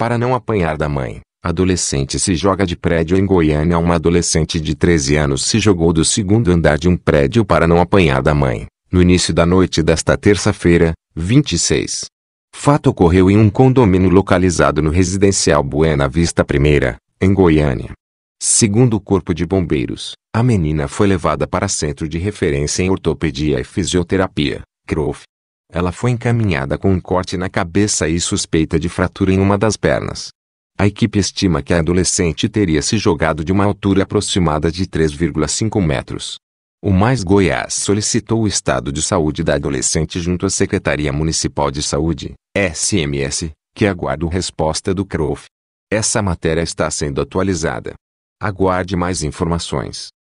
Para não apanhar da mãe, adolescente se joga de prédio em Goiânia. Uma adolescente de 13 anos se jogou do segundo andar de um prédio para não apanhar da mãe, no início da noite desta terça-feira, 26. Fato ocorreu em um condomínio localizado no residencial Buena Vista I, em Goiânia. Segundo o Corpo de Bombeiros, a menina foi levada para centro de referência em ortopedia e fisioterapia, CROF, ela foi encaminhada com um corte na cabeça e suspeita de fratura em uma das pernas. A equipe estima que a adolescente teria se jogado de uma altura aproximada de 3,5 metros. O Mais Goiás solicitou o estado de saúde da adolescente junto à Secretaria Municipal de Saúde, SMS, que aguarda a resposta do CROF. Essa matéria está sendo atualizada. Aguarde mais informações.